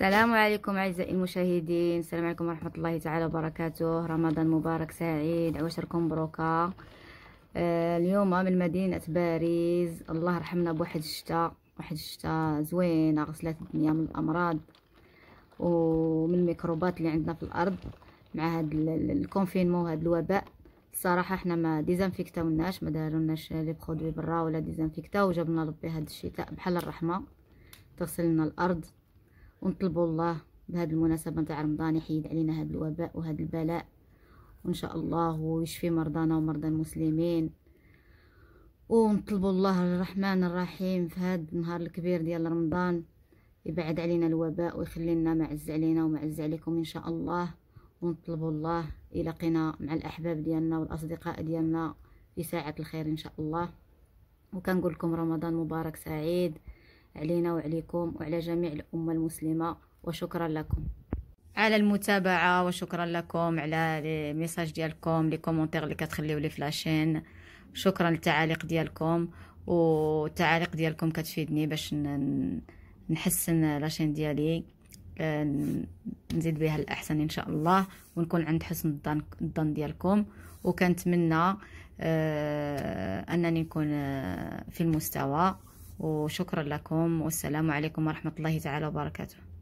السلام عليكم اعزائي المشاهدين السلام عليكم ورحمه الله تعالى وبركاته رمضان مبارك سعيد عواشركم مبروكه آه، اليوم من مدينه باريس الله رحمنا بواحد الشتاء واحد الشتاء زوينه غسلات الدنيا من الامراض ومن الميكروبات اللي عندنا في الارض مع هاد الكونفينمون هاد الوباء الصراحه حنا ما ديزانفيكتاوناش ما دارولناش لي برودوي برا ولا ديزانفيكتاو وجبنا ربي هاد الشتاء بحال الرحمه تغسل لنا الارض ونطلبوا الله بهذه المناسبه نتاع رمضان يحيد علينا هذا الوباء وهذا البلاء وان شاء الله ويشفي مرضانا ومرضى المسلمين ونطلبوا الله الرحمن الرحيم في هذا النهار الكبير ديال رمضان يبعد علينا الوباء ويخلي لنا معز علينا ومعز عليكم ان شاء الله ونطلبوا الله يلاقينا مع الاحباب ديالنا والاصدقاء ديالنا في ساعه الخير ان شاء الله وكنقول لكم رمضان مبارك سعيد علينا وعليكم وعلى جميع الأمة المسلمة وشكرا لكم على المتابعة وشكرا لكم على الميساج ديالكم لي كومونتير اللي كتخليو لي فلاشين شكرا للتعاليق ديالكم والتعاليق ديالكم كتفيدني باش نحسن لاشين ديالي آه، نزيد بها الاحسن ان شاء الله ونكون عند حسن الظن الظن ديالكم وكنتمنى آه، انني نكون آه، في المستوى وشكرا لكم والسلام عليكم ورحمة الله تعالى وبركاته